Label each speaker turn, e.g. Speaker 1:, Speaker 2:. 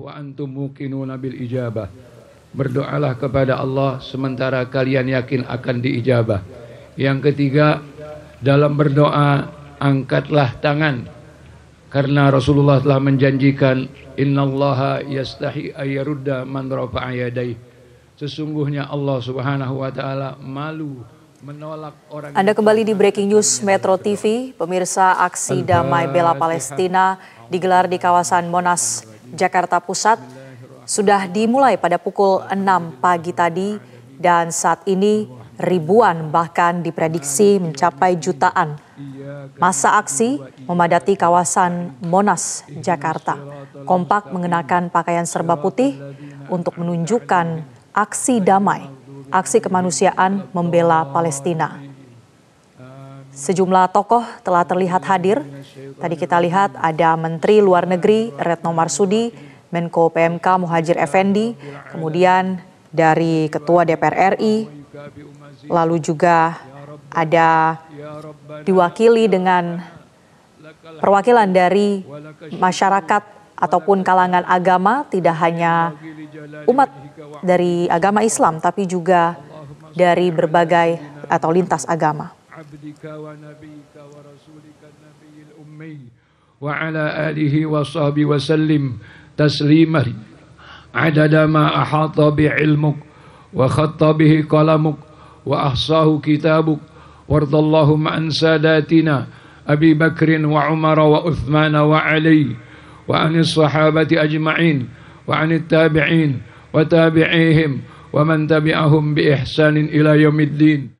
Speaker 1: wa antum muqinuna bil ijabah. Berdoalah kepada Allah sementara kalian yakin akan diijabah. Yang ketiga, dalam berdoa angkatlah tangan karena Rasulullah telah menjanjikan innallaha yastahi ayyurda man rafa'a yadayhi. Sesungguhnya Allah Subhanahu wa taala malu menolak
Speaker 2: orang Anda kembali di Breaking News Metro TV, pemirsa aksi damai bela Palestina digelar di kawasan Monas Jakarta Pusat sudah dimulai pada pukul 6 pagi tadi dan saat ini ribuan bahkan diprediksi mencapai jutaan. Masa aksi memadati kawasan Monas, Jakarta. Kompak mengenakan pakaian serba putih untuk menunjukkan aksi damai, aksi kemanusiaan membela Palestina. Sejumlah tokoh telah terlihat hadir. Tadi kita lihat ada Menteri Luar Negeri Retno Marsudi, Menko PMK Muhajir Effendi, kemudian dari Ketua DPR RI, lalu juga ada diwakili dengan perwakilan dari masyarakat ataupun kalangan agama, tidak hanya umat dari agama Islam, tapi juga dari berbagai atau lintas agama.
Speaker 1: عبدك ونبيك ورسولك النبي الأمي وعلى آله وصحبه وسلم تسليما عدد ما أحاط بعلمك وخط به قلمك وأحصاه كتابك وارض اللهم عن ساداتنا أبي بكر وعمر وأثمان وعلي وعن الصحابة أجمعين وعن التابعين وتابعيهم ومن تبعهم بإحسان إلى يوم الدين